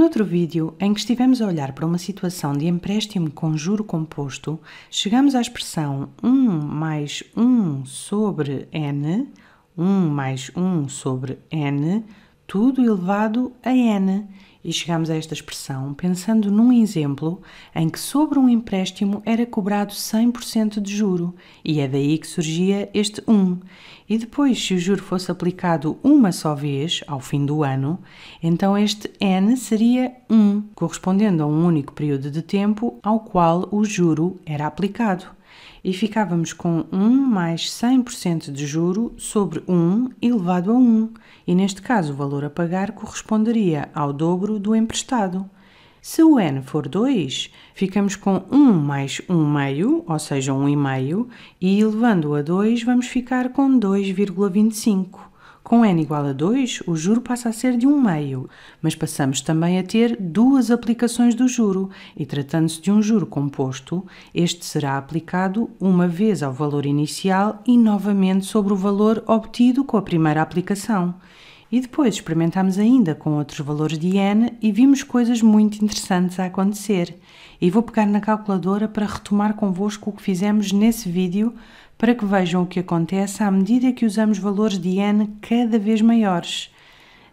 Noutro vídeo, em que estivemos a olhar para uma situação de empréstimo com juro composto, chegamos à expressão 1 mais 1 sobre n, 1 mais 1 sobre n, tudo elevado a n. E chegamos a esta expressão pensando num exemplo em que sobre um empréstimo era cobrado 100% de juro, e é daí que surgia este 1. E depois, se o juro fosse aplicado uma só vez, ao fim do ano, então este n seria 1, correspondendo a um único período de tempo ao qual o juro era aplicado e ficávamos com 1 mais 100% de juro sobre 1 elevado a 1, e neste caso o valor a pagar corresponderia ao dobro do emprestado. Se o n for 2, ficamos com 1 mais 1 meio, ou seja, 1,5, e elevando a 2 vamos ficar com 2,25. Com n igual a 2, o juro passa a ser de 1 meio, mas passamos também a ter duas aplicações do juro, e tratando-se de um juro composto, este será aplicado uma vez ao valor inicial e novamente sobre o valor obtido com a primeira aplicação. E depois experimentámos ainda com outros valores de n e vimos coisas muito interessantes a acontecer. E vou pegar na calculadora para retomar convosco o que fizemos nesse vídeo para que vejam o que acontece à medida que usamos valores de n cada vez maiores.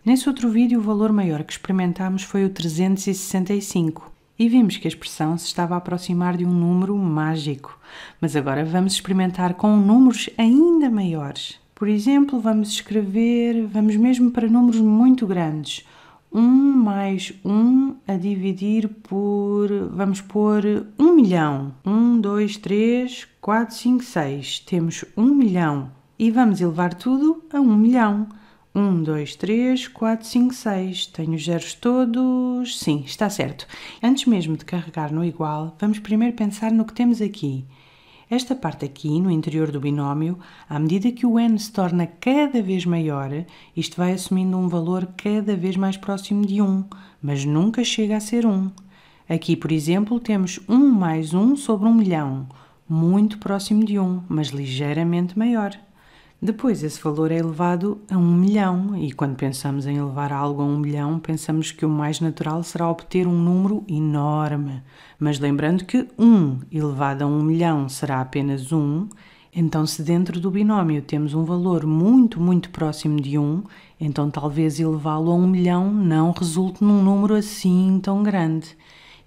Nesse outro vídeo, o valor maior que experimentámos foi o 365 e vimos que a expressão se estava a aproximar de um número mágico. Mas agora vamos experimentar com números ainda maiores. Por exemplo, vamos escrever, vamos mesmo para números muito grandes. 1 mais 1 a dividir por, vamos pôr 1 milhão. 1, 2, 3, 4, 5, 6. Temos 1 milhão e vamos elevar tudo a 1 milhão. 1, 2, 3, 4, 5, 6. Tenho os zeros todos? Sim, está certo. Antes mesmo de carregar no igual, vamos primeiro pensar no que temos aqui. Esta parte aqui, no interior do binómio, à medida que o n se torna cada vez maior, isto vai assumindo um valor cada vez mais próximo de 1, mas nunca chega a ser 1. Aqui, por exemplo, temos 1 mais 1 sobre 1 milhão, muito próximo de 1, mas ligeiramente maior. Depois, esse valor é elevado a um milhão, e quando pensamos em elevar algo a um milhão, pensamos que o mais natural será obter um número enorme. Mas lembrando que 1 um elevado a um milhão será apenas 1, um, então se dentro do binómio temos um valor muito, muito próximo de 1, um, então talvez elevá-lo a um milhão não resulte num número assim tão grande.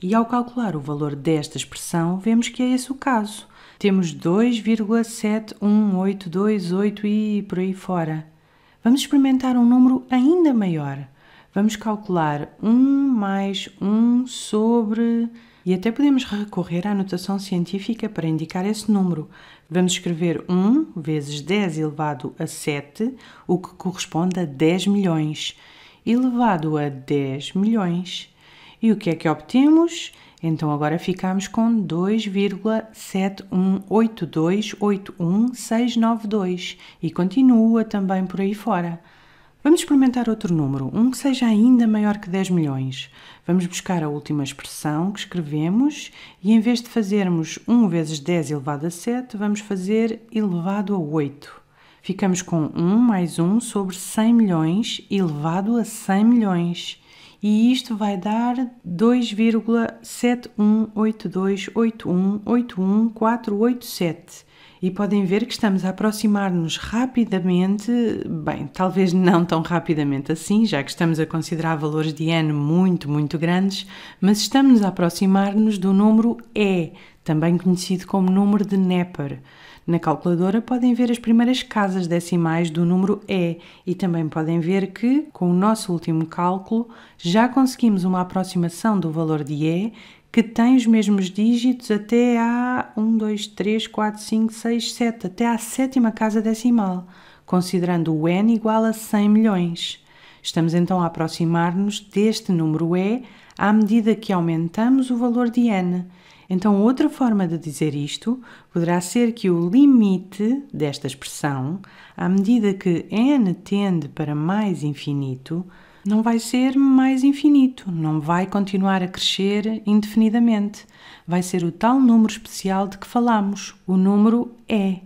E ao calcular o valor desta expressão, vemos que é esse o caso. Temos 2,71828 e por aí fora. Vamos experimentar um número ainda maior. Vamos calcular 1 mais 1 sobre. E até podemos recorrer à notação científica para indicar esse número. Vamos escrever 1 vezes 10 elevado a 7, o que corresponde a 10 milhões. Elevado a 10 milhões e o que é que obtemos? Então agora ficamos com 2,718281692 e continua também por aí fora. Vamos experimentar outro número, um que seja ainda maior que 10 milhões. Vamos buscar a última expressão que escrevemos e em vez de fazermos 1 vezes 10 elevado a 7, vamos fazer elevado a 8. Ficamos com 1 mais 1 sobre 100 milhões elevado a 100 milhões e isto vai dar 2,71828181487 E podem ver que estamos a aproximar-nos rapidamente, bem, talvez não tão rapidamente assim, já que estamos a considerar valores de n muito, muito grandes, mas estamos a aproximar-nos do número E, também conhecido como número de Neper. Na calculadora podem ver as primeiras casas decimais do número E e também podem ver que, com o nosso último cálculo, já conseguimos uma aproximação do valor de E que tem os mesmos dígitos até a 1, 2, 3, 4, 5, 6, 7, até à sétima casa decimal, considerando o N igual a 100 milhões. Estamos então a aproximar-nos deste número E à medida que aumentamos o valor de N então, outra forma de dizer isto poderá ser que o limite desta expressão, à medida que n tende para mais infinito, não vai ser mais infinito, não vai continuar a crescer indefinidamente. Vai ser o tal número especial de que falamos, o número E.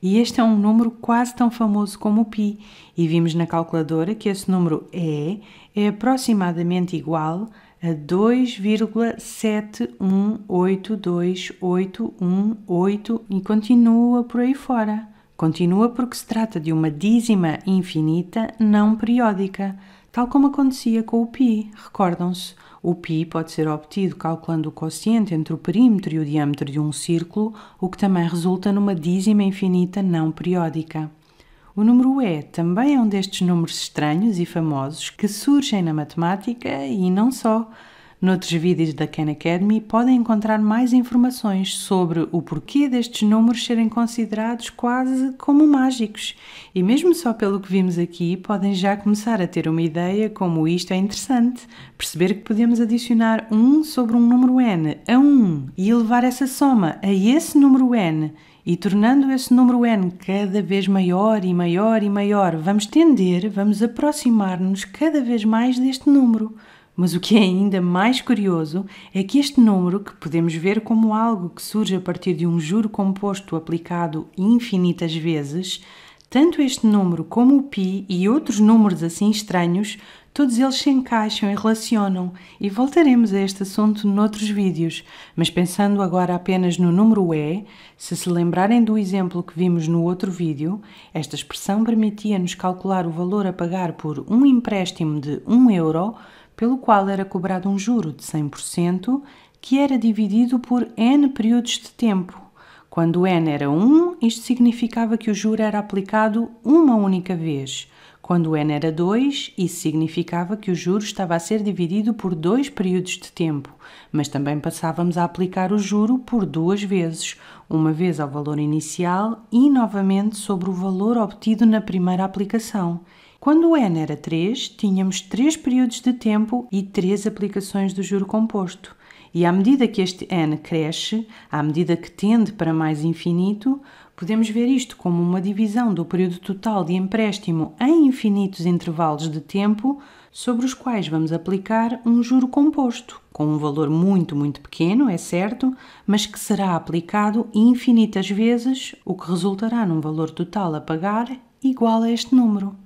E este é um número quase tão famoso como o π, e vimos na calculadora que esse número E é aproximadamente igual a 2,71828188 e continua por aí fora. Continua porque se trata de uma dízima infinita não periódica, tal como acontecia com o π, recordam-se. O π pode ser obtido calculando o quociente entre o perímetro e o diâmetro de um círculo, o que também resulta numa dízima infinita não periódica. O número E também é um destes números estranhos e famosos que surgem na matemática e não só. Noutros vídeos da Khan Academy podem encontrar mais informações sobre o porquê destes números serem considerados quase como mágicos. E mesmo só pelo que vimos aqui, podem já começar a ter uma ideia como isto é interessante. Perceber que podemos adicionar 1 sobre um número n a 1 e elevar essa soma a esse número n e tornando esse número n cada vez maior e maior e maior, vamos tender, vamos aproximar-nos cada vez mais deste número. Mas o que é ainda mais curioso é que este número, que podemos ver como algo que surge a partir de um juro composto aplicado infinitas vezes, tanto este número como o pi e outros números assim estranhos, todos eles se encaixam e relacionam, e voltaremos a este assunto noutros vídeos, mas pensando agora apenas no número E, se se lembrarem do exemplo que vimos no outro vídeo, esta expressão permitia-nos calcular o valor a pagar por um empréstimo de 1 euro pelo qual era cobrado um juro de 100%, que era dividido por n períodos de tempo. Quando n era 1, isto significava que o juro era aplicado uma única vez. Quando n era 2, isso significava que o juro estava a ser dividido por dois períodos de tempo, mas também passávamos a aplicar o juro por duas vezes, uma vez ao valor inicial e novamente sobre o valor obtido na primeira aplicação. Quando o N era 3, tínhamos 3 períodos de tempo e 3 aplicações do juro composto. E à medida que este N cresce, à medida que tende para mais infinito, podemos ver isto como uma divisão do período total de empréstimo em infinitos intervalos de tempo sobre os quais vamos aplicar um juro composto, com um valor muito, muito pequeno, é certo, mas que será aplicado infinitas vezes, o que resultará num valor total a pagar igual a este número.